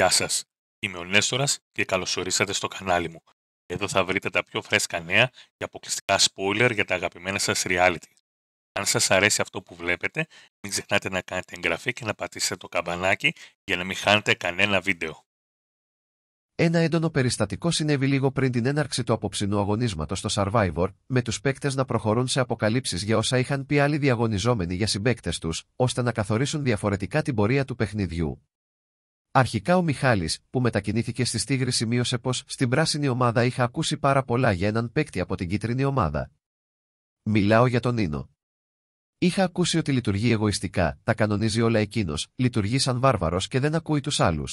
Γεια σας, είμαι ο Νέστορας και καλώς ορίσατε στο κανάλι μου. Εδώ θα βρείτε τα πιο φρέσκα νέα και αποκλειστικά spoiler για τα αγαπημένα σας reality. Αν σας αρέσει αυτό που βλέπετε, μην ξεχνάτε να κάνετε εγγραφή και να πατήσετε το καμπανάκι για να μην χάνετε κανένα βίντεο. Ένα έντονο περιστατικό συνέβη λίγο πριν την έναρξη του απόψινού αγωνίσματος στο Survivor, με τους παίκτες να προχωρούν σε αποκαλύψεις για όσα είχαν πει άλλοι διαγωνιζόμενοι για συμπαίκτες τους, ώστε να καθορίσουν διαφορετικά την πορεία του παιχνιδιού. Αρχικά ο Μιχάλης, που μετακινήθηκε στη Στίγρη, σημείωσε πως στην πράσινη ομάδα είχα ακούσει πάρα πολλά για έναν παίκτη από την κίτρινη ομάδα. Μιλάω για τον Νίνο. Είχα ακούσει ότι λειτουργεί εγωιστικά, τα κανονίζει όλα εκείνος, λειτουργεί σαν βάρβαρος και δεν ακούει τους άλλους.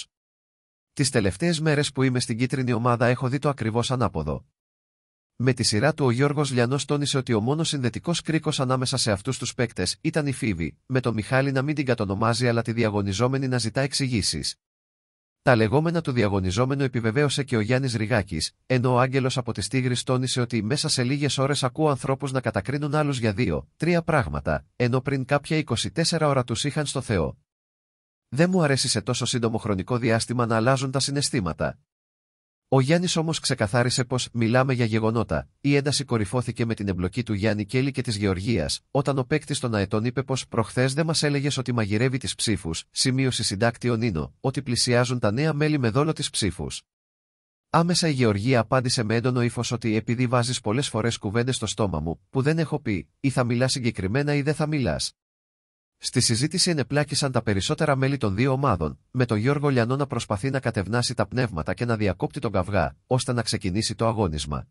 Τις τελευταίες μέρες που είμαι στην κίτρινη ομάδα έχω δει το ακριβώς ανάποδο. Με τη σειρά του ο Γιώργος Λιανός τόνισε ότι ο μόνος συνδετικός κρίκος ανάμεσα σε αυτούς τους παίκτες ήταν η Φίβη, με τον Μιχάλη να μην την κατονομάζει αλλά τη διαγωνιζόμενη να ζητά εξηγήσεις. Τα λεγόμενα του διαγωνιζόμενου επιβεβαίωσε και ο Γιάννης Ριγάκη, ενώ ο Άγγελος από τη Τίγρη τόνισε ότι μέσα σε λίγες ώρες ακούω ανθρώπους να κατακρίνουν άλλους για δύο, τρία πράγματα, ενώ πριν κάποια 24 ώρα τους είχαν στο Θεό. Δεν μου αρέσει σε τόσο σύντομο χρονικό διάστημα να αλλάζουν τα συναισθήματα. Ο Γιάννης όμως ξεκαθάρισε πως μιλάμε για γεγονότα. Η ένταση κορυφώθηκε με την εμπλοκή του Γιάννη Κέλλη και της Γεωργίας, όταν ο παίκτης των Αετών είπε πως προχθές δεν μας έλεγες ότι μαγειρεύει τις ψήφους, σημείωση συντάκτη ο Νίνο, ότι πλησιάζουν τα νέα μέλη με δόλο τη ψήφους. Άμεσα η Γεωργία απάντησε με έντονο ύφος ότι επειδή βάζεις πολλές φορές κουβέντες στο στόμα μου, που δεν έχω πει, ή θα μιλάς συγκεκριμένα ή δεν θα μιλάς. Στη συζήτηση ενεπλάκησαν τα περισσότερα μέλη των δύο ομάδων, με τον Γιώργο Λιανό να προσπαθεί να κατευνάσει τα πνεύματα και να διακόπτει τον καυγά, ώστε να ξεκινήσει το αγώνισμα.